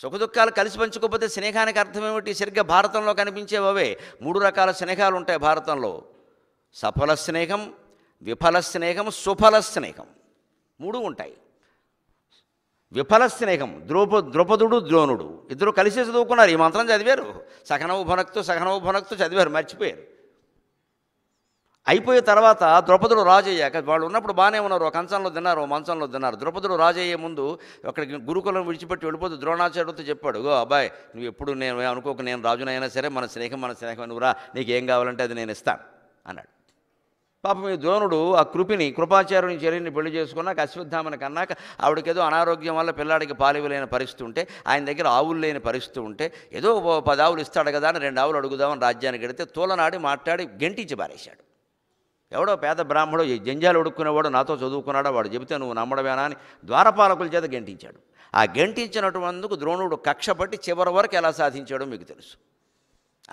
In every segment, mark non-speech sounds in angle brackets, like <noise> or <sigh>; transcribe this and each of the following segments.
సుఖదుఖాలు కలిసి పంచుకోకపోతే స్నేహానికి అర్థం ఏమిటి సరిగ్గా భారతంలో కనిపించేవవే మూడు రకాల స్నేహాలు ఉంటాయి భారతంలో సఫల స్నేహం విఫల స్నేహం సుఫల స్నేహం మూడు ఉంటాయి విఫల స్నేహం ద్రోప ద్రౌపదుడు ద్రోణుడు ఇద్దరు కలిసి చదువుకున్నారు ఈ మంత్రం చదివారు సహనవు భనక్తు సహనవు భనక్తు చదివారు మర్చిపోయారు అయిపోయిన తర్వాత ద్రౌపదుడు రాజు అయ్యాక వాళ్ళు ఉన్నప్పుడు బాగానే ఉన్నారు ఒక కంచంలో తిన్నారు ఒక మంచంలో తిన్నారు ద్రౌపదుడు రాజు అయ్యే ముందు అక్కడికి గురుకులం విడిచిపెట్టి వెళ్ళిపోతే ద్రోణాచార్యుడితో చెప్పాడు గో అబ్బాయి నువ్వు ఎప్పుడు నేను అనుకోక నేను రాజునైనా సరే మన స్నేహం మన స్నేహం నువ్వు రా నీకేం కావాలంటే అది నేను ఇస్తాను అన్నాడు పాపం ఈ ద్రోణుడు ఆ కృపిని కృపాచార్యుని చర్యని పెళ్లి చేసుకున్నాక అశ్వత్థామని కన్నాక ఆవిడకేదో అనారోగ్యం వల్ల పిల్లాడికి పాలివ్వలేని పరిస్థితి ఉంటే ఆయన దగ్గర ఆవులు లేని పరిస్థితి ఉంటే ఏదో పది ఆవులు ఇస్తాడు కదా అని రెండు ఆవులు అడుగుదామని రాజ్యానికి వెడితే తోలనాడి మాట్లాడి గెంటించి పారేశాడు ఎవడో పేద బ్రాహ్మడు జంజాలు ఉడుక్కునేవాడు నాతో చదువుకున్నాడా వాడు చెబితే నువ్వు నమ్మడమేనా అని ద్వారపాలకుల చేత గెంటించాడు ఆ గెంటించినటువందుకు ద్రోణుడు కక్షపట్టి చివరి వరకు ఎలా సాధించాడో మీకు తెలుసు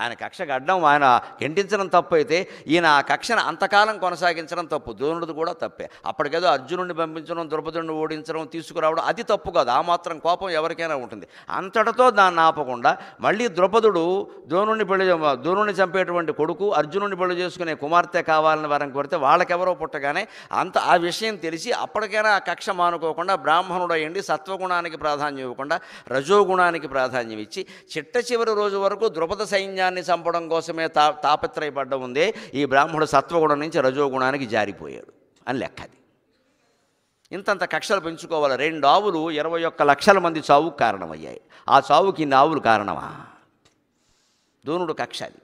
ఆయన కక్ష గడ్డం ఆయన ఎండించడం తప్పు అయితే ఈయన ఆ కక్షను అంతకాలం కొనసాగించడం తప్పు ద్రోణుడు కూడా తప్పే అప్పటికేదో అర్జునుడిని పంపించడం ద్రౌపదుని ఓడించడం తీసుకురావడం అది తప్పు కాదు ఆ మాత్రం కోపం ఎవరికైనా ఉంటుంది అంతటితో దాన్ని ఆపకుండా మళ్ళీ ద్రౌపదుడు ద్రోణుడిని పెళ్లి ద్రోణుడిని చంపేటువంటి కొడుకు అర్జునుడిని పెళ్లి చేసుకునే కుమార్తె కావాలని వారం కోరితే వాళ్ళకెవరో పుట్టగానే అంత ఆ విషయం తెలిసి అప్పటికైనా ఆ కక్ష మానుకోకుండా బ్రాహ్మణుడు అయ్యండి సత్వగుణానికి ప్రాధాన్యం ఇవ్వకుండా రజోగుణానికి ప్రాధాన్యం ఇచ్చి చిట్ట చివరి రోజు వరకు ద్రుపద సైన్యం చైతన్యాన్ని చంపడం కోసమే తా తాపత్రయపడ్డం ఉంది ఈ బ్రాహ్మడు సత్వగుణం నుంచి రజోగుణానికి జారిపోయాడు అని లెక్కది ఇంతంత కక్షలు పెంచుకోవాలి రెండు ఆవులు ఇరవై ఒక్క లక్షల మంది చావుకు కారణమయ్యాయి ఆ చావుకి ఇన్ని ఆవులు కారణమా ద్రోణుడు కక్ష అది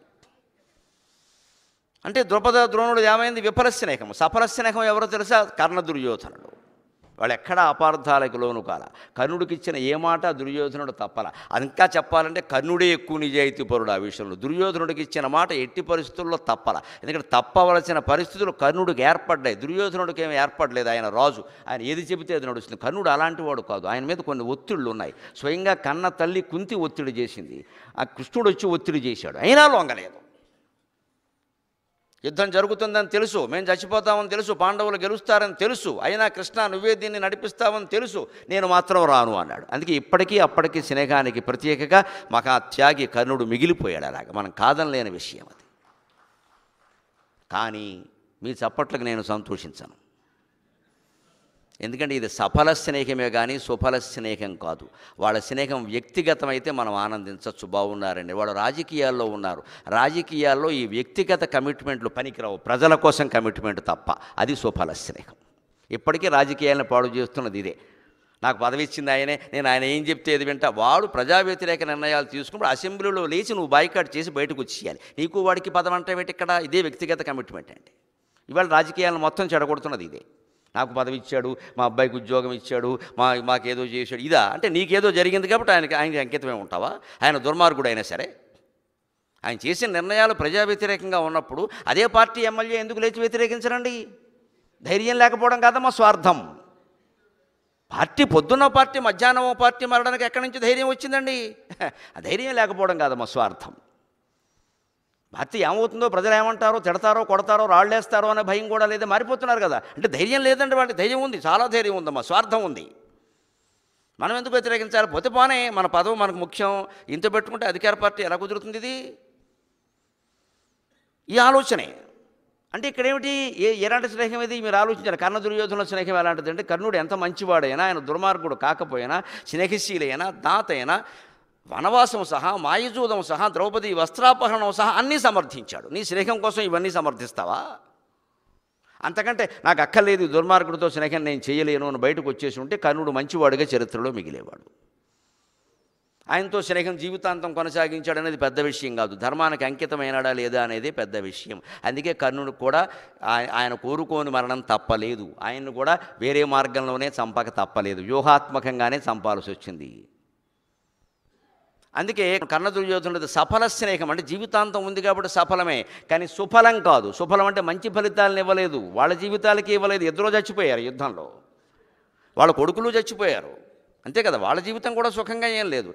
అంటే ద్రుపద ద్రోణుడు ఏమైంది విఫలస్యనేకము సఫలస్యనేకం ఎవరో తెలుసా కర్ణ దుర్యోధనుడు వాళ్ళు ఎక్కడ అపార్థాలకు లోను కాల కర్ణుడికిచ్చిన ఏ మాట దుర్యోధనుడు తప్పల ఇంకా చెప్పాలంటే కర్ణుడే ఎక్కువ నిజాయితీ పరుడు ఆ విషయంలో దుర్యోధనుడికి ఇచ్చిన మాట ఎట్టి పరిస్థితుల్లో తప్పల ఎందుకంటే తప్పవలసిన పరిస్థితులు కర్ణుడికి ఏర్పడ్డాయి దుర్యోధనుడికి ఏమి ఏర్పడలేదు ఆయన రాజు ఆయన ఏది చెబితే అది నడుస్తుంది కర్ణుడు అలాంటి వాడు కాదు ఆయన మీద కొన్ని ఒత్తిళ్ళు ఉన్నాయి స్వయంగా కన్న తల్లి కుంతి ఒత్తిడి చేసింది ఆ కృష్ణుడు వచ్చి ఒత్తిడి చేశాడు అయినా లొంగలేదు యుద్ధం జరుగుతుందని తెలుసు మేము చచ్చిపోతామని తెలుసు పాండవులు గెలుస్తారని తెలుసు అయినా కృష్ణ నువ్వే దీన్ని నడిపిస్తావని తెలుసు నేను మాత్రం రాను అన్నాడు అందుకే ఇప్పటికీ అప్పటికీ స్నేహానికి ప్రత్యేకగా మాకు త్యాగి కర్ణుడు మిగిలిపోయాడు అలాగ మనం కాదనలేని విషయం అది కానీ మీ చప్పట్లకు నేను సంతోషించను ఎందుకంటే ఇది సఫల స్నేహమే కానీ సుఫల స్నేహం కాదు వాళ్ళ స్నేహం వ్యక్తిగతమైతే మనం ఆనందించవచ్చు బాగున్నారండి వాళ్ళు రాజకీయాల్లో ఉన్నారు రాజకీయాల్లో ఈ వ్యక్తిగత కమిట్మెంట్లు పనికిరావు ప్రజల కోసం కమిట్మెంట్ తప్ప అది సుఫల స్నేహం ఇప్పటికీ రాజకీయాలను పాడు చేస్తున్నది ఇదే నాకు పదవి ఇచ్చింది ఆయనే నేను ఆయన ఏం చెప్తే ఏది వింటా వాడు ప్రజా వ్యతిరేక నిర్ణయాలు తీసుకున్నప్పుడు అసెంబ్లీలో లేచి నువ్వు బాయ్కాట్ చేసి బయటకు వచ్చేయాలి నీకు వాడికి పదం అంటే ఇక్కడ ఇదే వ్యక్తిగత కమిట్మెంట్ అండి ఇవాళ రాజకీయాలను మొత్తం చెడగొడుతున్నది ఇదే నాకు పదవి ఇచ్చాడు మా అబ్బాయికి ఉద్యోగం ఇచ్చాడు మా మాకేదో చేశాడు ఇదా అంటే నీకేదో జరిగింది కాబట్టి ఆయనకి ఆయనకి అంకితమే ఉంటావా ఆయన దుర్మార్గుడు అయినా సరే ఆయన చేసిన నిర్ణయాలు ప్రజా వ్యతిరేకంగా ఉన్నప్పుడు అదే పార్టీ ఎమ్మెల్యే ఎందుకు లేచి వ్యతిరేకించరండి ధైర్యం లేకపోవడం మా స్వార్థం పార్టీ పొద్దున్న పార్టీ మధ్యాహ్నం పార్టీ మరడానికి ఎక్కడి నుంచి ధైర్యం వచ్చిందండి <laughs> ధైర్యం లేకపోవడం కాదమ్మ స్వార్థం భర్త ఏమవుతుందో ప్రజలు ఏమంటారో తిడతారో కొడతారో రాళ్ళేస్తారో అనే భయం కూడా లేదా మారిపోతున్నారు కదా అంటే ధైర్యం లేదండి వాళ్ళకి ధైర్యం ఉంది చాలా ధైర్యం ఉంది ఉందమ్మా స్వార్థం ఉంది మనం ఎందుకు వ్యతిరేకించాలి పోతే పోనే మన పదవి మనకు ముఖ్యం ఇంత పెట్టుకుంటే అధికార పార్టీ ఎలా కుదురుతుంది ఇది ఈ ఆలోచనే అంటే ఇక్కడేమిటి ఏ ఎలాంటి స్నేహం ఇది మీరు ఆలోచించారు కర్ణ దుర్యోధన స్నేహం ఎలాంటిది అంటే కర్ణుడు ఎంత మంచివాడైనా ఆయన దుర్మార్గుడు కాకపోయినా స్నేహశీలైనా దాతైనా వనవాసం సహా మాయజూదం సహా ద్రౌపది వస్త్రాపహరణం సహా అన్నీ సమర్థించాడు నీ స్నేహం కోసం ఇవన్నీ సమర్థిస్తావా అంతకంటే నాకు అక్కర్లేదు దుర్మార్గుడితో స్నేహం నేను చేయలేను అని బయటకు వచ్చేసి ఉంటే కర్ణుడు మంచివాడుగా చరిత్రలో మిగిలేవాడు ఆయనతో స్నేహం జీవితాంతం కొనసాగించాడు అనేది పెద్ద విషయం కాదు ధర్మానికి అంకితమైనడా లేదా అనేది పెద్ద విషయం అందుకే కర్ణుడు కూడా ఆయన కోరుకోని మరణం తప్పలేదు ఆయన్ను కూడా వేరే మార్గంలోనే చంపక తప్పలేదు వ్యూహాత్మకంగానే చంపాల్సి వచ్చింది అందుకే కర్ణ దుర్యోధనుడు సఫల స్నేహం అంటే జీవితాంతం ఉంది కాబట్టి సఫలమే కానీ సుఫలం కాదు సుఫలం అంటే మంచి ఫలితాలను ఇవ్వలేదు వాళ్ళ జీవితాలకి ఇవ్వలేదు ఇద్దరు చచ్చిపోయారు యుద్ధంలో వాళ్ళ కొడుకులు చచ్చిపోయారు అంతే కదా వాళ్ళ జీవితం కూడా సుఖంగా ఏం లేదు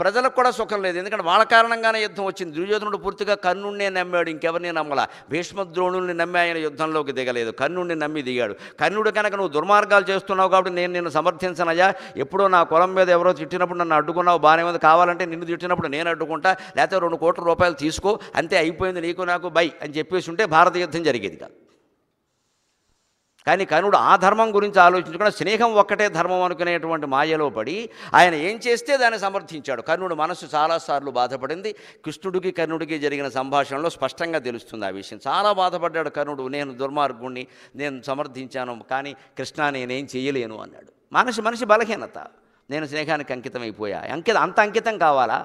ప్రజలకు కూడా సుఖం లేదు ఎందుకంటే వాళ్ళ కారణంగానే యుద్ధం వచ్చింది దుర్యోధనుడు పూర్తిగా కర్ణుడినే నమ్మాడు ఇంకెవరిని నమ్మల భీష్మద్రోణుల్ని నమ్మి ఆయన యుద్ధంలోకి దిగలేదు కర్ణుణ్ణి నమ్మి దిగాడు కర్ణుడు కనుక నువ్వు దుర్మార్గాలు చేస్తున్నావు కాబట్టి నేను నిన్ను సమర్థించనయ్యా ఎప్పుడో నా కులం మీద ఎవరో తిట్టినప్పుడు నన్ను అడ్డుకున్నావు బాగానే ఉంది కావాలంటే నిన్ను తిట్టినప్పుడు నేను అడ్డుకుంటా లేకపోతే రెండు కోట్ల రూపాయలు తీసుకో అంతే అయిపోయింది నీకు నాకు బై అని చెప్పేసి ఉంటే భారత యుద్ధం జరిగేది కాదు కానీ కనుడు ఆ ధర్మం గురించి ఆలోచించకుండా స్నేహం ఒక్కటే ధర్మం అనుకునేటువంటి మాయలో పడి ఆయన ఏం చేస్తే దాన్ని సమర్థించాడు కర్ణుడు మనస్సు చాలాసార్లు బాధపడింది కృష్ణుడికి కర్ణుడికి జరిగిన సంభాషణలో స్పష్టంగా తెలుస్తుంది ఆ విషయం చాలా బాధపడ్డాడు కర్ణుడు నేను దుర్మార్గుణ్ణి నేను సమర్థించాను కానీ కృష్ణ నేనేం చేయలేను అన్నాడు మనసు మనిషి బలహీనత నేను స్నేహానికి అంకితం అయిపోయా అంకితం అంత అంకితం కావాలా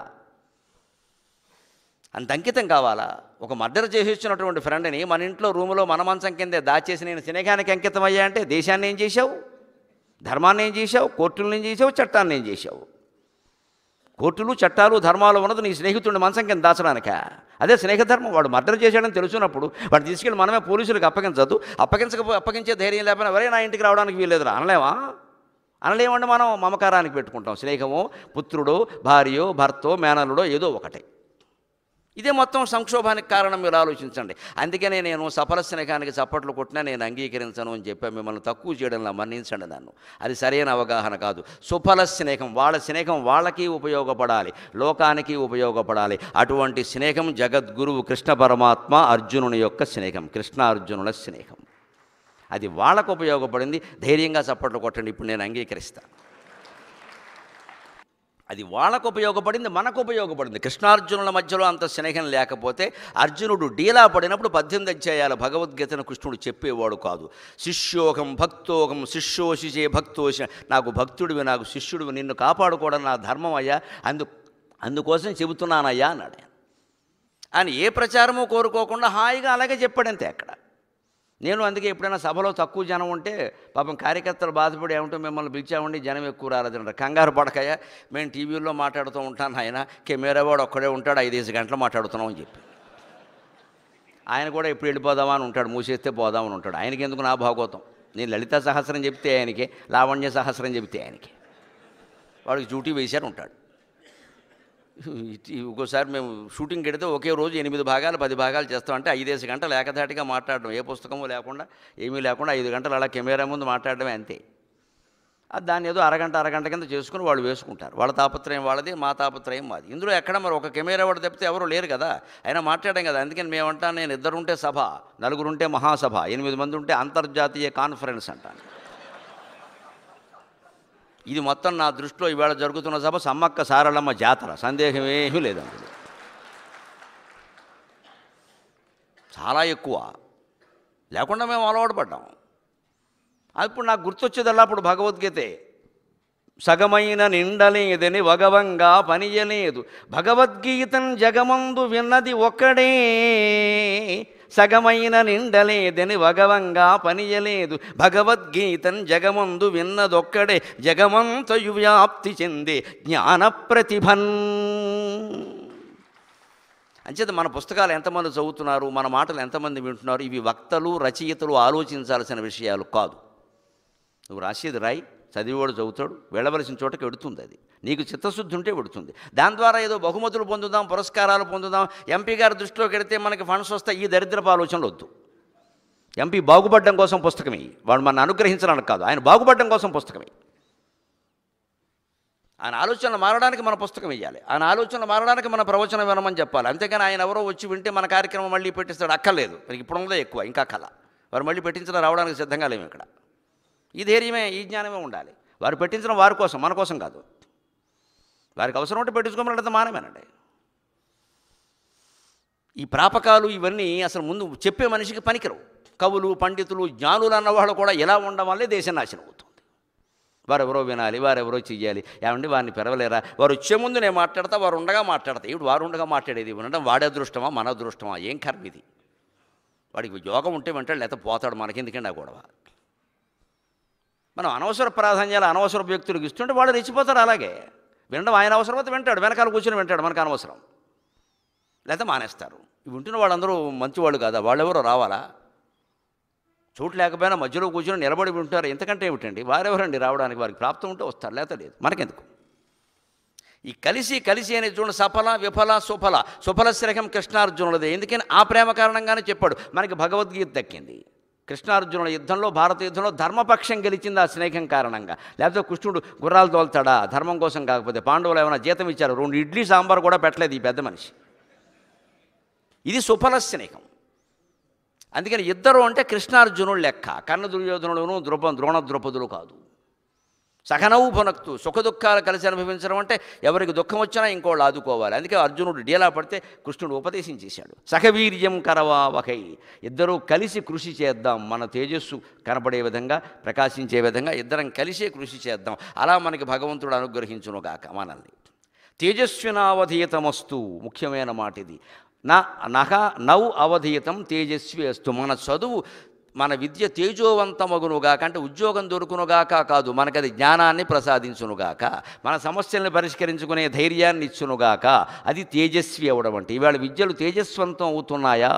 అంత అంకితం కావాలా ఒక మర్డర్ చేసిచ్చినటువంటి ఫ్రెండ్ని మన ఇంట్లో రూములో మన మంచం కిందే దాచేసి నేను స్నేహానికి అంకితం అయ్యా అంటే దేశాన్ని ఏం చేశావు ధర్మాన్ని ఏం చేశావు కోర్టులు ఏం చేసావు చట్టాన్ని ఏం చేశావు కోర్టులు చట్టాలు ధర్మాలు ఉన్నది నీ స్నేహితుడిని మనసం కింద దాచడానిక అదే స్నేహధర్మం వాడు మర్డర్ చేశాడని తెలుసున్నప్పుడు వాడు తీసుకెళ్ళి మనమే పోలీసులకు అప్పగించదు అప్పగించకపో అప్పగించే ధైర్యం లేకపోయినా వరే నా ఇంటికి రావడానికి వీల్లేదు అనలేమా అనలేమండి మనం మమకారానికి పెట్టుకుంటాం స్నేహము పుత్రుడో భార్యో భర్తో మేనలుడో ఏదో ఒకటే ఇదే మొత్తం సంక్షోభానికి కారణం మీరు ఆలోచించండి అందుకనే నేను సఫల స్నేహానికి చప్పట్లు కొట్టినా నేను అంగీకరించను అని చెప్పి మిమ్మల్ని తక్కువ చేయడంలో మన్నించండి నన్ను అది సరైన అవగాహన కాదు సుఫల స్నేహం వాళ్ళ స్నేహం వాళ్ళకి ఉపయోగపడాలి లోకానికి ఉపయోగపడాలి అటువంటి స్నేహం జగద్గురువు కృష్ణ పరమాత్మ అర్జునుని యొక్క స్నేహం కృష్ణార్జునుల స్నేహం అది వాళ్ళకు ఉపయోగపడింది ధైర్యంగా చప్పట్లు కొట్టండి ఇప్పుడు నేను అంగీకరిస్తాను అది వాళ్ళకు ఉపయోగపడింది మనకు ఉపయోగపడింది కృష్ణార్జునుల మధ్యలో అంత స్నేహం లేకపోతే అర్జునుడు డీలా పడినప్పుడు పద్దెనిమిది అధ్యాయాల భగవద్గీతను కృష్ణుడు చెప్పేవాడు కాదు శిష్యోగం భక్తోగం చే భక్తోషి నాకు భక్తుడివి నాకు శిష్యుడివి నిన్ను కాపాడుకోవడం నా ధర్మం అయ్యా అందు అందుకోసం చెబుతున్నానయ్యా అన్నాడు ఆయన ఏ ప్రచారమో కోరుకోకుండా హాయిగా అలాగే చెప్పాడంతే అక్కడ నేను అందుకే ఎప్పుడైనా సభలో తక్కువ జనం ఉంటే పాపం కార్యకర్తలు బాధపడి ఏమంటే మిమ్మల్ని పిలిచామండి జనం ఎక్కువ రాలేదంటారు కంగారు పడకాయ మేము టీవీల్లో మాట్లాడుతూ ఉంటాను ఆయన కెమెరా వాడు ఒక్కడే ఉంటాడు ఐదేసి గంటలు మాట్లాడుతున్నాం అని చెప్పి ఆయన కూడా ఎప్పుడు వెళ్ళిపోదామా అని ఉంటాడు మూసేస్తే పోదామని ఉంటాడు ఆయనకి ఎందుకు నా భాగోతం నేను లలిత సహస్రం చెప్తే ఆయనకి లావణ్య సహస్రం చెప్తే ఆయనకి వాడికి డ్యూటీ వేశారు ఉంటాడు ఒక్కోసారి మేము షూటింగ్ పెడితే ఒకే రోజు ఎనిమిది భాగాలు పది భాగాలు చేస్తామంటే ఐదేసి గంటలు ఏకధాటిగా మాట్లాడడం ఏ పుస్తకము లేకుండా ఏమీ లేకుండా ఐదు గంటలు అలా కెమెరా ముందు మాట్లాడడమే అంతే దాన్ని ఏదో అరగంట అరగంట కింద చేసుకుని వాళ్ళు వేసుకుంటారు వాళ్ళ తాపత్రయం వాళ్ళది మా తాపత్రయం మాది ఇందులో ఎక్కడ మరి ఒక కెమెరా వాడు తప్పితే ఎవరు లేరు కదా అయినా మాట్లాడాం కదా అందుకని మేమంటా నేను ఇద్దరు ఉంటే సభ నలుగురుంటే మహాసభ ఎనిమిది మంది ఉంటే అంతర్జాతీయ కాన్ఫరెన్స్ అంటాను ఇది మొత్తం నా దృష్టిలో ఈవేళ జరుగుతున్న సభ సమ్మక్క సారలమ్మ జాతర సందేహమేమీ లేదండి చాలా ఎక్కువ లేకుండా మేము అలవాటు పడ్డాం ఇప్పుడు నాకు గుర్తొచ్చేదల్లా అప్పుడు భగవద్గీతే సగమైన నిండలేదని వగవంగా పనియలేదు భగవద్గీతం జగమందు విన్నది ఒక్కడే సగమైన నిండలేదని వగవంగా పనియలేదు భగవద్గీతం జగమందు విన్నదొక్కడే జగమంతయు వ్యాప్తి చెంది జ్ఞాన అంచేత మన పుస్తకాలు ఎంతమంది చదువుతున్నారు మన మాటలు ఎంతమంది వింటున్నారు ఇవి వక్తలు రచయితలు ఆలోచించాల్సిన విషయాలు కాదు నువ్వు రాసేది రాయి చదివేవాడు చదువుతాడు వెళ్ళవలసిన చోటకి వెడుతుంది అది నీకు చిత్తశుద్ధి ఉంటే పెడుతుంది దాని ద్వారా ఏదో బహుమతులు పొందుదాం పురస్కారాలు పొందుదాం ఎంపీ గారి దృష్టిలోకి వెడితే మనకి ఫండ్స్ వస్తాయి ఈ దరిద్రపు ఆలోచనలు వద్దు ఎంపీ బాగుపడ్డం కోసం పుస్తకమే వాడు మన అనుగ్రహించడానికి కాదు ఆయన బాగుపడ్డం కోసం పుస్తకమే ఆయన ఆలోచనలు మారడానికి మన పుస్తకం ఇవ్వాలి ఆయన ఆలోచనలు మారడానికి మన ప్రవచనం వినమని చెప్పాలి అంతేకాని ఆయన ఎవరో వచ్చి వింటే మన కార్యక్రమం మళ్ళీ పెట్టిస్తాడు అక్కర్లేదు మనకి ఇప్పుడు ఉందో ఎక్కువ ఇంకా కళ వారు మళ్ళీ పెట్టించడం రావడానికి సిద్ధంగా లేము ఇక్కడ ఈ ధైర్యమే ఈ జ్ఞానమే ఉండాలి వారు పెట్టించడం వారి కోసం మన కోసం కాదు వారికి అవసరం ఉంటే పెట్టించుకోమని మానమేనండి ఈ ప్రాపకాలు ఇవన్నీ అసలు ముందు చెప్పే మనిషికి పనికిరవు కవులు పండితులు జ్ఞానులు అన్నవాళ్ళు కూడా ఎలా ఉండడం వల్లే దేశం నాశనం అవుతుంది వారెవరో వినాలి వారెవరో చెయ్యాలి ఏమండి వారిని పెరవలేరా వారు వచ్చే ముందు నేను మాట్లాడతా వారు ఉండగా మాట్లాడతా ఇప్పుడు వారు ఉండగా మాట్లాడేది ఉండడం వాడే అదృష్టమా మన అదృష్టమా ఏం కర్మ ఇది వాడికి యోగం ఉంటే వెంటాడు లేకపోతే పోతాడు మనకెందుకండి ఆ గొడవ మనం అనవసర ప్రాధాన్యాలు అనవసర వ్యక్తులకు ఇస్తుంటే వాళ్ళు రెచ్చిపోతారు అలాగే వినడం ఆయన అవసరమైతే వింటాడు వెనకాల కూర్చొని వింటాడు మనకు అనవసరం లేకపోతే మానేస్తారు ఇవి ఉంటున్న వాళ్ళందరూ మంచివాళ్ళు కాదా ఎవరో రావాలా చోటు లేకపోయినా మధ్యలో కూర్చొని నిలబడి ఉంటారు ఎంతకంటే ఏమిటండి వారెవరండి రావడానికి వారికి ప్రాప్తం ఉంటే వస్తారు లేకపోతే లేదు మనకెందుకు ఈ కలిసి కలిసి అనే చూడండి సఫల విఫల సుఫల సుఫల శ్రహం కృష్ణార్జునులదే ఎందుకని ఆ ప్రేమ కారణంగానే చెప్పాడు మనకి భగవద్గీత దక్కింది కృష్ణార్జునుల యుద్ధంలో భారత యుద్ధంలో ధర్మపక్షం గెలిచింది ఆ స్నేహం కారణంగా లేకపోతే కృష్ణుడు గుర్రాలు తోలుతాడా ధర్మం కోసం కాకపోతే పాండవులు ఏమైనా జీతం ఇచ్చారు రెండు ఇడ్లీ సాంబార్ కూడా పెట్టలేదు ఈ పెద్ద మనిషి ఇది సుఫల స్నేహం అందుకని ఇద్దరు అంటే కృష్ణార్జునుడు లెక్క కర్ణ దుర్యోధనుడును ద్రుప ద్రోణ ద్రుపదులు కాదు సహనవు భునక్తు సుఖ దుఃఖాలు కలిసి అనుభవించడం అంటే ఎవరికి దుఃఖం వచ్చినా ఇంకోళ్ళు ఆదుకోవాలి అందుకే అర్జునుడు డీలా పడితే కృష్ణుడు ఉపదేశం చేశాడు సహవీర్యం కరవా వహై ఇద్దరూ కలిసి కృషి చేద్దాం మన తేజస్సు కనపడే విధంగా ప్రకాశించే విధంగా ఇద్దరం కలిసే కృషి చేద్దాం అలా మనకి భగవంతుడు గాక మనల్ని తేజస్వినావధీతమస్తు ముఖ్యమైన మాట ఇది నా నహ నౌ అవధీతం తేజస్వి అస్తు మన చదువు మన విద్య తేజోవంతమగునుగాక అంటే ఉద్యోగం దొరుకునుగాక కాదు అది జ్ఞానాన్ని ప్రసాదించునుగాక మన సమస్యల్ని పరిష్కరించుకునే ధైర్యాన్ని ఇచ్చునుగాక అది తేజస్వి అవడం అంటే ఇవాళ విద్యలు తేజస్వంతం అవుతున్నాయా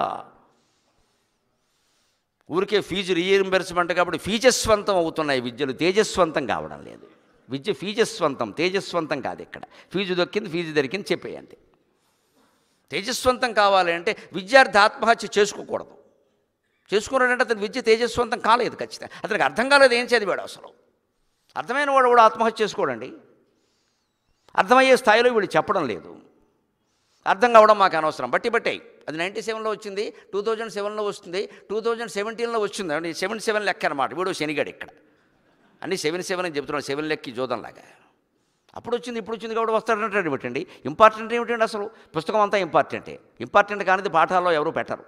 ఊరికే ఫీజు రీఎంబర్స్మెంట్ కాబట్టి ఫీజస్వంతం అవుతున్నాయి విద్యలు తేజస్వంతం కావడం లేదు విద్య ఫీజస్వంతం తేజస్వంతం కాదు ఇక్కడ ఫీజు దొక్కింది ఫీజు దొరికింది చెప్పేయండి తేజస్వంతం కావాలి అంటే విద్యార్థి ఆత్మహత్య చేసుకోకూడదు చేసుకున్నాడంటే అతని విద్య తేజస్వంతం కాలేదు ఖచ్చితంగా అతనికి అర్థం కాలేదు ఏం చదివాడు అసలు అర్థమైన వాడు కూడా ఆత్మహత్య చేసుకోడండి అర్థమయ్యే స్థాయిలో వీడు చెప్పడం లేదు అర్థం కావడం మాకు అనవసరం బట్టి బట్టే అది నైంటీ సెవెన్లో వచ్చింది టూ థౌజండ్ సెవెన్లో వస్తుంది టూ థౌజండ్ సెవెంటీన్లో వచ్చింది అండి సెవెన్ సెవెన్ లెక్క అనమాట వీడు శనిగాడు ఇక్కడ అన్నీ సెవెన్ సెవెన్ అని చెప్తున్నాడు సెవెన్ లెక్కి జోదంలాగా అప్పుడు వచ్చింది ఇప్పుడు వచ్చింది కాబట్టి వస్తాడంటాడు పెట్టండి ఇంపార్టెంట్ ఏమిటండి అసలు పుస్తకం అంతా ఇంపార్టెంటే ఇంపార్టెంట్ కానిది పాఠాల్లో ఎవరు పెట్టరు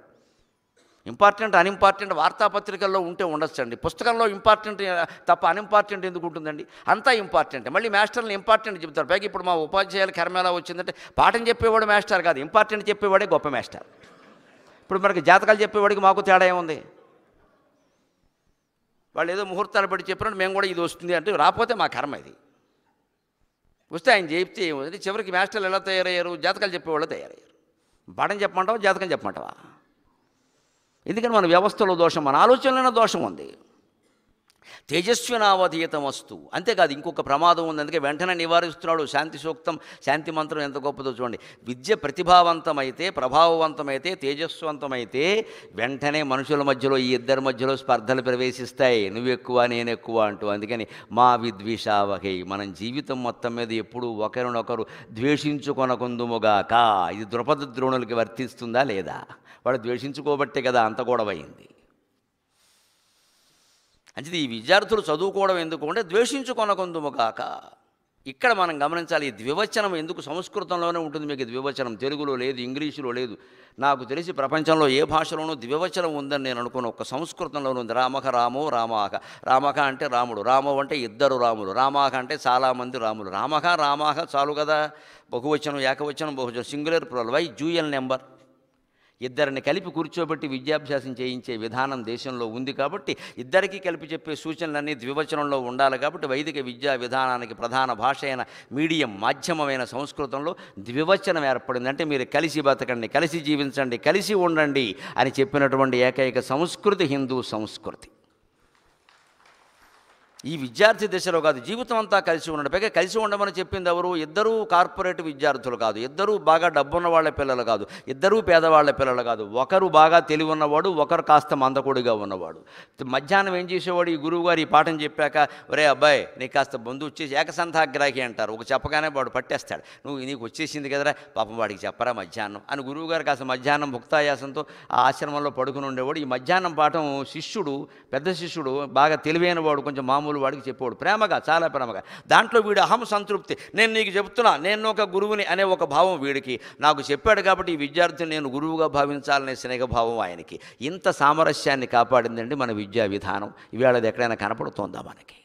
ఇంపార్టెంట్ అనింపార్టెంట్ వార్తాపత్రికల్లో ఉంటే ఉండొచ్చండి పుస్తకంలో ఇంపార్టెంట్ తప్ప అనింపార్టెంట్ ఎందుకు ఉంటుందండి అంతా ఇంపార్టెంట్ మళ్ళీ మాస్టర్లు ఇంపార్టెంట్ చెప్తారు పైకి ఇప్పుడు మా ఉపాధ్యాయుల కర్మ ఎలా వచ్చిందంటే పాఠం చెప్పేవాడు మాస్టర్ కాదు ఇంపార్టెంట్ చెప్పేవాడే గొప్ప మాస్టర్ ఇప్పుడు మనకి జాతకాలు చెప్పేవాడికి మాకు తేడా ఏముంది వాళ్ళు ఏదో ముహూర్తాలు పెట్టి చెప్పినట్టు మేము కూడా ఇది వస్తుంది అంటే రాకపోతే మా కర్మ ఇది వస్తే ఆయన చెప్తే ఏముంది చివరికి మాస్టర్లు ఎలా తయారయ్యారు జాతకాలు చెప్పేవాళ్ళు తయారయ్యారు పాఠం చెప్పమంటావా జాతకం చెప్పమంటావా ఎందుకని మన వ్యవస్థలో దోషం మన ఆలోచనలోనే దోషం ఉంది తేజస్వినావధీతం వస్తు అంతేకాదు ఇంకొక ప్రమాదం ఉంది అందుకే వెంటనే నివారిస్తున్నాడు శాంతి సూక్తం శాంతి మంత్రం ఎంత గొప్పదో చూడండి విద్య ప్రతిభావంతమైతే ప్రభావవంతమైతే తేజస్వంతమైతే వెంటనే మనుషుల మధ్యలో ఈ ఇద్దరి మధ్యలో స్పర్ధలు ప్రవేశిస్తాయి నువ్వు ఎక్కువ నేను ఎక్కువ అంటూ అందుకని మా విద్విషావహై మనం జీవితం మొత్తం మీద ఎప్పుడూ ఒకరినొకరు ద్వేషించుకొనకుందుముగాక ఇది ద్రుపద ద్రోణులకి వర్తిస్తుందా లేదా వాడు ద్వేషించుకోబట్టే కదా అంత గొడవైంది అంటే ఈ విద్యార్థులు చదువుకోవడం ఎందుకు అంటే ద్వేషించుకొనకుందుము కాక ఇక్కడ మనం గమనించాలి ఈ ద్వివచనం ఎందుకు సంస్కృతంలోనే ఉంటుంది మీకు ద్వివచనం తెలుగులో లేదు ఇంగ్లీషులో లేదు నాకు తెలిసి ప్రపంచంలో ఏ భాషలోనూ ద్వివచనం ఉందని నేను అనుకున్న ఒక సంస్కృతంలోనూ ఉంది రామక రామో రామాక రామక అంటే రాముడు రామో అంటే ఇద్దరు రాములు రామాక అంటే చాలామంది రాములు రామక రామాక చాలు కదా బహువచనం ఏకవచనం బహువచనం సింగులర్ ప్రోల్ వై జూయల్ నెంబర్ ఇద్దరిని కలిపి కూర్చోబెట్టి విద్యాభ్యాసం చేయించే విధానం దేశంలో ఉంది కాబట్టి ఇద్దరికీ కలిపి చెప్పే సూచనలన్నీ ద్వివచనంలో ఉండాలి కాబట్టి వైదిక విద్యా విధానానికి ప్రధాన భాష అయిన మీడియం మాధ్యమమైన సంస్కృతంలో ద్వివచనం ఏర్పడింది అంటే మీరు కలిసి బతకండి కలిసి జీవించండి కలిసి ఉండండి అని చెప్పినటువంటి ఏకైక సంస్కృతి హిందూ సంస్కృతి ఈ విద్యార్థి దశలో కాదు జీవితం అంతా కలిసి ఉండడం పైగా కలిసి ఉండమని చెప్పింది ఎవరు ఇద్దరూ కార్పొరేట్ విద్యార్థులు కాదు ఇద్దరూ బాగా డబ్బున్న వాళ్ళ పిల్లలు కాదు ఇద్దరూ పేదవాళ్ల పిల్లలు కాదు ఒకరు బాగా తెలివి ఉన్నవాడు ఒకరు కాస్త మందకొడిగా ఉన్నవాడు మధ్యాహ్నం ఏం చేసేవాడు ఈ గురువుగారు ఈ పాఠం చెప్పాక ఒరే అబ్బాయి నీకు కాస్త బంధు వచ్చేసి ఏకసంధాగ్రాహి అంటారు ఒక చెప్పగానే వాడు పట్టేస్తాడు నువ్వు నీకు వచ్చేసింది కదరా పాపం వాడికి చెప్పరా మధ్యాహ్నం అని గురువుగారు కాస్త మధ్యాహ్నం ముక్తాయాసంతో ఆ ఆశ్రమంలో పడుకుని ఉండేవాడు ఈ మధ్యాహ్నం పాఠం శిష్యుడు పెద్ద శిష్యుడు బాగా తెలివైన వాడు కొంచెం మామూలు మామూలు వాడికి చెప్పాడు ప్రేమగా చాలా ప్రేమగా దాంట్లో వీడు అహం సంతృప్తి నేను నీకు చెప్తున్నా నేను ఒక గురువుని అనే ఒక భావం వీడికి నాకు చెప్పాడు కాబట్టి ఈ విద్యార్థిని నేను గురువుగా భావించాలనే స్నేహభావం ఆయనకి ఇంత సామరస్యాన్ని కాపాడిందండి మన విద్యా విధానం ఈవేళది ఎక్కడైనా కనపడుతోందా మనకి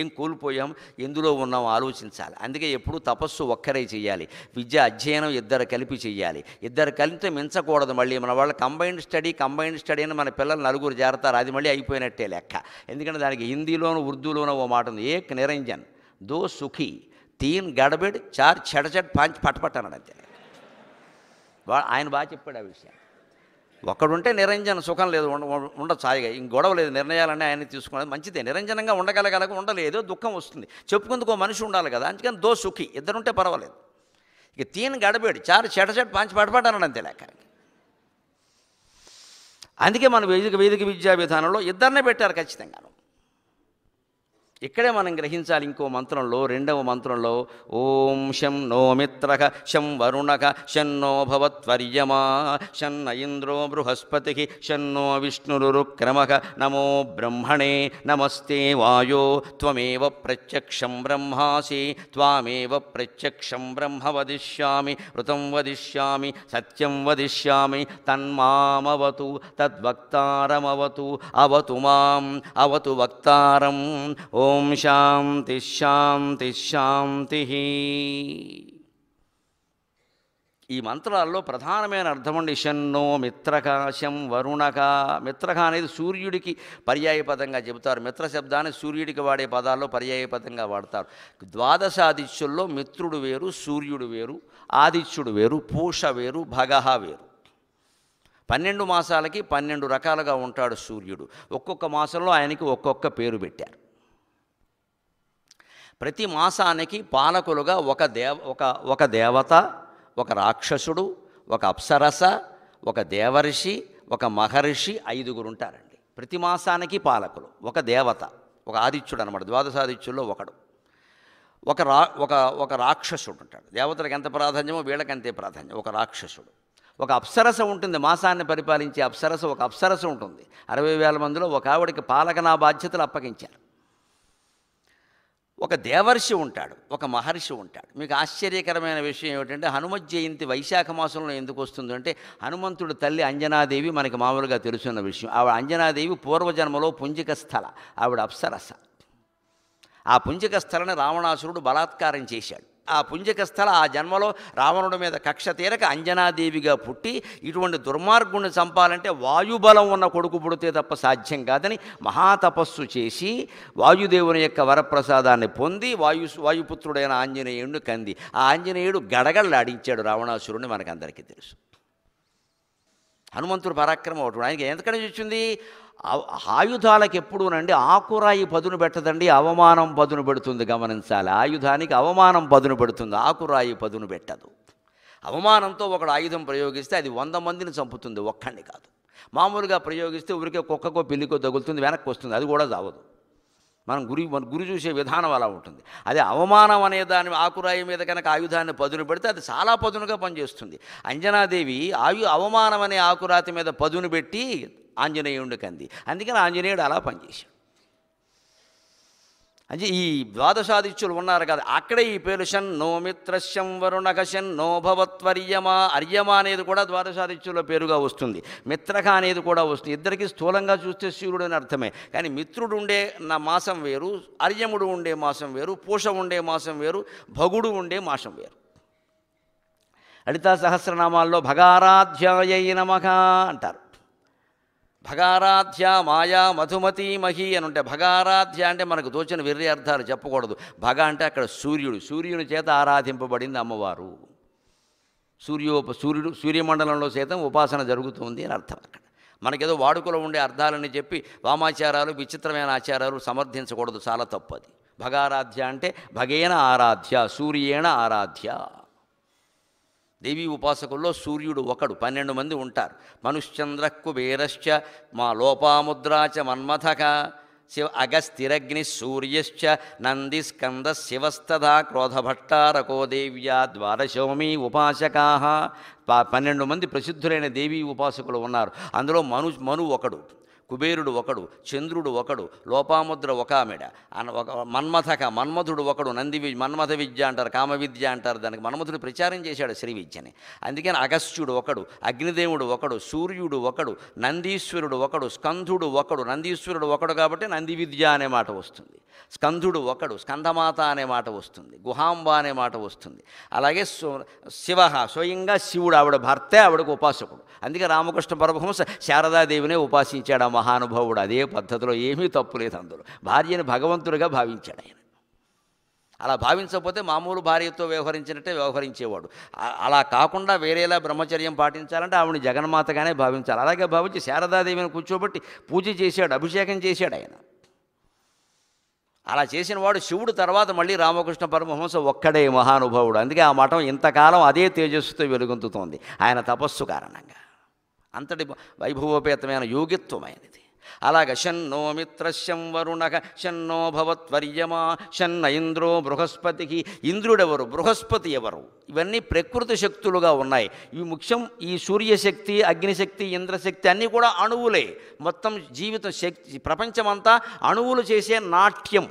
ఏం కోల్పోయాం ఎందులో ఉన్నాం ఆలోచించాలి అందుకే ఎప్పుడు తపస్సు ఒక్కరే చేయాలి విద్య అధ్యయనం ఇద్దరు కలిపి చేయాలి ఇద్దరు కలిపితే మించకూడదు మళ్ళీ మన వాళ్ళ కంబైన్డ్ స్టడీ కంబైన్డ్ స్టడీ అని మన పిల్లలు నలుగురు చేరతారు అది మళ్ళీ అయిపోయినట్టే లెక్క ఎందుకంటే దానికి హిందీలోనూ ఉర్దూలోనూ ఓ మాట ఉంది ఏక్ నిరంజన్ దో సుఖీ తీన్ గడబెడ్ చార్ చెడచెడ్ పాంచ్ పట్టపట్టన్నాడు అంతే ఆయన బాగా చెప్పాడు ఆ విషయం ఒకడుంటే నిరంజన సుఖం లేదు ఉండదు చాయిగా ఇంక గొడవ లేదు నిర్ణయాలన్నీ ఆయన తీసుకున్నది మంచిదే నిరంజనంగా ఉండగలగలక ఉండలేదు దుఃఖం వస్తుంది చెప్పుకుందుకు మనిషి ఉండాలి కదా అందుకని దో సుఖి ఇద్దరుంటే పర్వాలేదు ఇక తీని గడబేడు చారు చెట చెట పాంచి పడపడ్డాను అంతే లేక అందుకే మన వేదిక వేదిక విద్యా విధానంలో ఇద్దరినే పెట్టారు ఖచ్చితంగాను ఇక్కడే మనం గ్రహించాలి ఇంకో మంత్రంలో రెండవ మంత్రంలో ఓం శం నో మిత్రక శం వరుణక శన్నో భవత్వర్యమా శన్న ఇంద్రో బృహస్పతి శన్నో విష్ణురుక్రమక నమో బ్రహ్మణే నమస్తే వాయో త్వమేవ ప్రత్యక్షం బ్రహ్మాసి త్వామేవ ప్రత్యక్షం బ్రహ్మ వదిష్యామి వృతం వదిష్యామి సత్యం వదిష్యామి తన్మామవతు తద్వక్తారమవతు అవతు మాం అవతు వక్తారం ఓ ఓం శాంతి శాంతి శాంతి ఈ మంత్రాల్లో ప్రధానమైన అండి షన్నో మిత్రకాశం వరుణక మిత్రక అనేది సూర్యుడికి పర్యాయపదంగా చెబుతారు మిత్ర శబ్దాన్ని సూర్యుడికి వాడే పదాల్లో పర్యాయపదంగా వాడతారు ద్వాదశ ఆదిత్యుల్లో మిత్రుడు వేరు సూర్యుడు వేరు ఆదిత్యుడు వేరు పూష వేరు భగహ వేరు పన్నెండు మాసాలకి పన్నెండు రకాలుగా ఉంటాడు సూర్యుడు ఒక్కొక్క మాసంలో ఆయనకి ఒక్కొక్క పేరు పెట్టారు ప్రతి మాసానికి పాలకులుగా ఒక దేవ ఒక ఒక దేవత ఒక రాక్షసుడు ఒక అప్సరస ఒక దేవర్షి ఒక మహర్షి ఐదుగురు ఉంటారండి ప్రతి మాసానికి పాలకులు ఒక దేవత ఒక ఆదిత్యుడు అనమాట ద్వాదశాదిత్యుల్లో ఒకడు ఒక రా ఒక ఒక రాక్షసుడు ఉంటాడు దేవతలకు ఎంత ప్రాధాన్యమో వీళ్ళకి అంతే ప్రాధాన్యం ఒక రాక్షసుడు ఒక అప్సరస ఉంటుంది మాసాన్ని పరిపాలించే అప్సరస ఒక అప్సరస ఉంటుంది అరవై వేల మందిలో ఒక ఆవిడకి పాలకనా బాధ్యతలు అప్పగించారు ఒక దేవర్షి ఉంటాడు ఒక మహర్షి ఉంటాడు మీకు ఆశ్చర్యకరమైన విషయం ఏమిటంటే హనుమ జయంతి వైశాఖ మాసంలో ఎందుకు వస్తుందంటే అంటే హనుమంతుడు తల్లి అంజనాదేవి మనకి మామూలుగా తెలుసున్న విషయం ఆవిడ అంజనాదేవి పూర్వజన్మలో పుంజిక స్థల ఆవిడ అప్సరస ఆ పుంజిక స్థలని రావణాసురుడు బలాత్కారం చేశాడు ఆ పుంజక స్థల ఆ జన్మలో రావణుడి మీద కక్ష తీరక అంజనాదేవిగా పుట్టి ఇటువంటి దుర్మార్గుణ్ణి చంపాలంటే వాయుబలం ఉన్న కొడుకు పుడితే తప్ప సాధ్యం కాదని మహాతపస్సు చేసి వాయుదేవుని యొక్క వరప్రసాదాన్ని పొంది వాయు వాయుపుత్రుడైన ఆంజనేయుడిని కంది ఆ ఆంజనేయుడు గడగళ్ళాడించాడు రావణాసురుడిని మనకందరికీ తెలుసు హనుమంతుడు పరాక్రమం ఒకటి ఆయనకి ఎంతకనే వచ్చింది ఆయుధాలకు ఎప్పుడునండి ఆకురాయి పదును పెట్టదండి అవమానం పదును పెడుతుంది గమనించాలి ఆయుధానికి అవమానం పదును పెడుతుంది ఆకురాయి పదును పెట్టదు అవమానంతో ఒకడు ఆయుధం ప్రయోగిస్తే అది వంద మందిని చంపుతుంది ఒక్కడిని కాదు మామూలుగా ప్రయోగిస్తే ఊరికే కుక్కకో పిల్లికో తగులుతుంది వెనక్కి వస్తుంది అది కూడా చావదు మనం గురి మన గురి చూసే విధానం అలా ఉంటుంది అదే అవమానం అనే దాని ఆకురాయి మీద కనుక ఆయుధాన్ని పదును పెడితే అది చాలా పదునుగా పనిచేస్తుంది అంజనాదేవి ఆయు అవమానం అనే ఆకురాతి మీద పదును పెట్టి ఆంజనేయుడికి అంది అందుకని ఆంజనేయుడు అలా పనిచేశాడు అంటే ఈ ద్వాదశాదిత్యులు ఉన్నారు కదా అక్కడే ఈ పేరు షన్ నో మిత్రశం వరుణక నో భవత్వర్యమా అర్యమా అనేది కూడా ద్వాదశాదిత్యుల పేరుగా వస్తుంది మిత్రక అనేది కూడా వస్తుంది ఇద్దరికి స్థూలంగా చూస్తే సూర్యుడు అని అర్థమే కానీ మిత్రుడు ఉండే నా మాసం వేరు అర్యముడు ఉండే మాసం వేరు పూష ఉండే మాసం వేరు భగుడు ఉండే మాసం వేరు అడితా సహస్రనామాల్లో భగారాధ్యాయ నమక అంటారు భగారాధ్య మాయా మధుమతి మహి అని ఉంటే భగారాధ్య అంటే మనకు తోచిన వెర్రి అర్థాలు చెప్పకూడదు భగ అంటే అక్కడ సూర్యుడు సూర్యుని చేత ఆరాధింపబడింది అమ్మవారు సూర్యోప సూర్యుడు సూర్యమండలంలో సైతం ఉపాసన జరుగుతుంది అని అర్థం అక్కడ మనకేదో వాడుకలో ఉండే అర్థాలని చెప్పి వామాచారాలు విచిత్రమైన ఆచారాలు సమర్థించకూడదు చాలా తప్పది భగారాధ్య అంటే భగేన ఆరాధ్య సూర్యేణ ఆరాధ్య దేవీ ఉపాసకుల్లో సూర్యుడు ఒకడు పన్నెండు మంది ఉంటారు మనుశ్చంద్ర కుబేరశ్చ మా లోపాముద్రాచ మన్మథక శివ అగస్థిరగ్ని సూర్యశ్చ నందిస్కంద శివస్తదా క్రోధభట్టారకో దేవ్యా ద్వారశోమి ఉపాసకా పన్నెండు మంది ప్రసిద్ధులైన దేవీ ఉపాసకులు ఉన్నారు అందులో మను మను ఒకడు కుబేరుడు ఒకడు చంద్రుడు ఒకడు లోపాముద్ర ఒక ఆమెడ మన్మథక మన్మథుడు ఒకడు నంది మన్మథ విద్య అంటారు కామ విద్య అంటారు దానికి మన్మథుడు ప్రచారం చేశాడు శ్రీ విద్యని అందుకని అగస్త్యుడు ఒకడు అగ్నిదేవుడు ఒకడు సూర్యుడు ఒకడు నందీశ్వరుడు ఒకడు స్కంధుడు ఒకడు నందీశ్వరుడు ఒకడు కాబట్టి నంది విద్య అనే మాట వస్తుంది స్కంధుడు ఒకడు స్కంధమాత అనే మాట వస్తుంది గుహాంబ అనే మాట వస్తుంది అలాగే శివ స్వయంగా శివుడు ఆవిడ భర్తే ఆవిడకు ఉపాసకుడు అందుకే రామకృష్ణ పరమహంస శారదాదేవినే ఉపాసించాడు ఆ మహానుభావుడు అదే పద్ధతిలో ఏమీ తప్పు లేదు అందులో భార్యని భగవంతుడిగా భావించాడు ఆయన అలా భావించకపోతే మామూలు భార్యతో వ్యవహరించినట్టే వ్యవహరించేవాడు అలా కాకుండా వేరేలా బ్రహ్మచర్యం పాటించాలంటే ఆవిడ జగన్మాతగానే భావించాలి అలాగే భావించి శారదాదేవిని కూర్చోబెట్టి పూజ చేశాడు అభిషేకం చేశాడు ఆయన అలా చేసిన వాడు శివుడు తర్వాత మళ్ళీ రామకృష్ణ పరమహంస ఒక్కడే మహానుభావుడు అందుకే ఆ మఠం ఇంతకాలం అదే తేజస్సుతో వెలుగొందుతోంది ఆయన తపస్సు కారణంగా అంతటి వైభవోపేతమైన యోగిత్వమైనది అలాగ శన్నో మిత్రశం వరుణ షన్నో భవత్వర్యమా షన్న ఇంద్రో బృహస్పతికి ఇంద్రుడెవరు బృహస్పతి ఎవరు ఇవన్నీ ప్రకృతి శక్తులుగా ఉన్నాయి ఇవి ముఖ్యం ఈ సూర్యశక్తి అగ్నిశక్తి ఇంద్రశక్తి అన్నీ కూడా అణువులే మొత్తం జీవితం శక్తి ప్రపంచమంతా అణువులు చేసే నాట్యం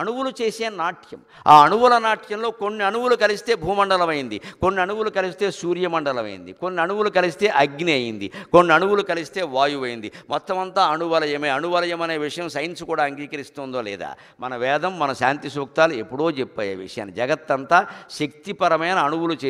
అణువులు చేసే నాట్యం ఆ అణువుల నాట్యంలో కొన్ని అణువులు కలిస్తే భూమండలం అయింది కొన్ని అణువులు కలిస్తే సూర్యమండలం అయింది కొన్ని అణువులు కలిస్తే అగ్ని అయింది కొన్ని అణువులు కలిస్తే వాయువు అయింది మొత్తం అంతా అణువలయమే అణువలయం అనే విషయం సైన్స్ కూడా అంగీకరిస్తుందో లేదా మన వేదం మన శాంతి సూక్తాలు ఎప్పుడో చెప్పే విషయాన్ని జగత్తంతా శక్తిపరమైన అణువులు